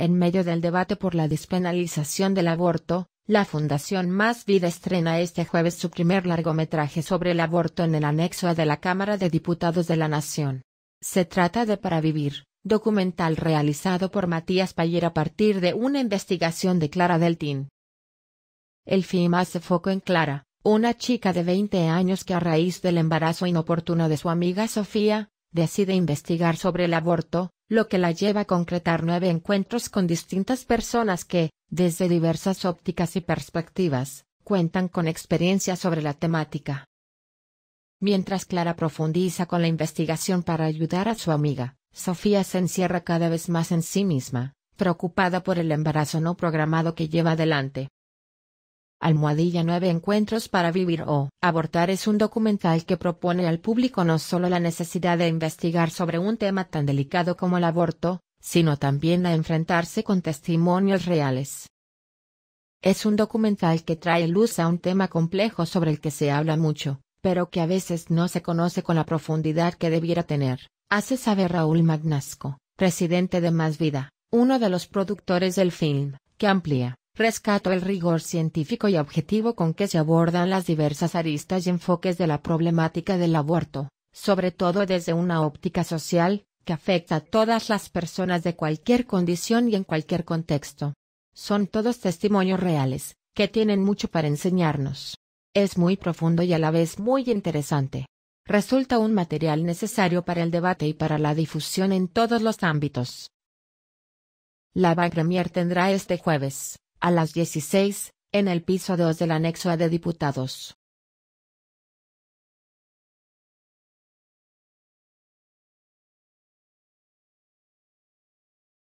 En medio del debate por la despenalización del aborto, la Fundación Más Vida estrena este jueves su primer largometraje sobre el aborto en el anexo A de la Cámara de Diputados de la Nación. Se trata de Para Vivir, documental realizado por Matías Payer a partir de una investigación de Clara Deltín. El film hace foco en Clara, una chica de 20 años que a raíz del embarazo inoportuno de su amiga Sofía, decide investigar sobre el aborto, lo que la lleva a concretar nueve encuentros con distintas personas que, desde diversas ópticas y perspectivas, cuentan con experiencia sobre la temática. Mientras Clara profundiza con la investigación para ayudar a su amiga, Sofía se encierra cada vez más en sí misma, preocupada por el embarazo no programado que lleva adelante. Almohadilla 9 Encuentros para Vivir o Abortar es un documental que propone al público no solo la necesidad de investigar sobre un tema tan delicado como el aborto, sino también a enfrentarse con testimonios reales. Es un documental que trae luz a un tema complejo sobre el que se habla mucho, pero que a veces no se conoce con la profundidad que debiera tener, hace saber Raúl Magnasco, presidente de Más Vida, uno de los productores del film, que amplía Rescato el rigor científico y objetivo con que se abordan las diversas aristas y enfoques de la problemática del aborto, sobre todo desde una óptica social, que afecta a todas las personas de cualquier condición y en cualquier contexto. Son todos testimonios reales, que tienen mucho para enseñarnos. Es muy profundo y a la vez muy interesante. Resulta un material necesario para el debate y para la difusión en todos los ámbitos. La Bagremier tendrá este jueves, a las 16, en el piso 2 del anexo A de diputados.